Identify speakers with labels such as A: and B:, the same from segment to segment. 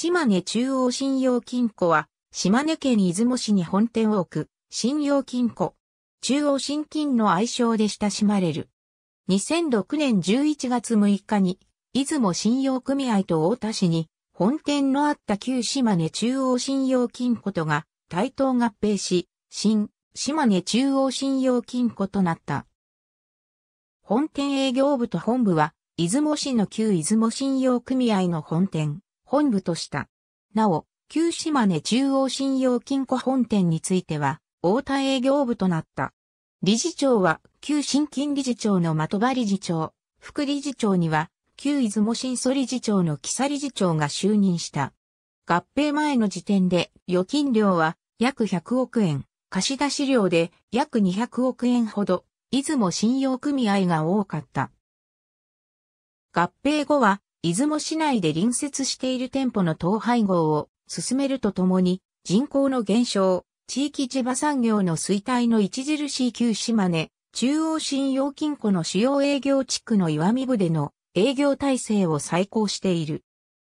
A: 島根中央信用金庫は、島根県出雲市に本店を置く、信用金庫。中央信金の愛称で親しまれる。2006年11月6日に、出雲信用組合と大田市に、本店のあった旧島根中央信用金庫とが、対等合併し、新、島根中央信用金庫となった。本店営業部と本部は、出雲市の旧出雲信用組合の本店。本部とした。なお、旧島根中央信用金庫本店については、大田営業部となった。理事長は、旧新金理事長の的場理事長、副理事長には、旧出雲新素理事長の木佐理事長が就任した。合併前の時点で、預金料は約100億円、貸出料で約200億円ほど、出雲信用組合が多かった。合併後は、出雲市内で隣接している店舗の統廃合を進めるとともに、人口の減少、地域地場産業の衰退の著しい旧島根、中央信用金庫の主要営業地区の岩見部での営業体制を再考している。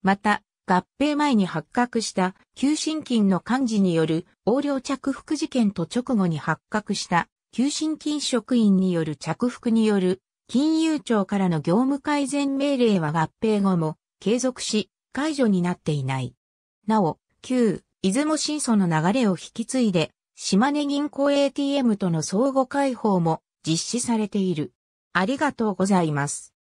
A: また、合併前に発覚した旧信金の幹事による横領着服事件と直後に発覚した旧信金職員による着服による金融庁からの業務改善命令は合併後も継続し、解除になっていない。なお、旧、出雲新祖の流れを引き継いで、島根銀行 ATM との相互開放も実施されている。ありがとうございます。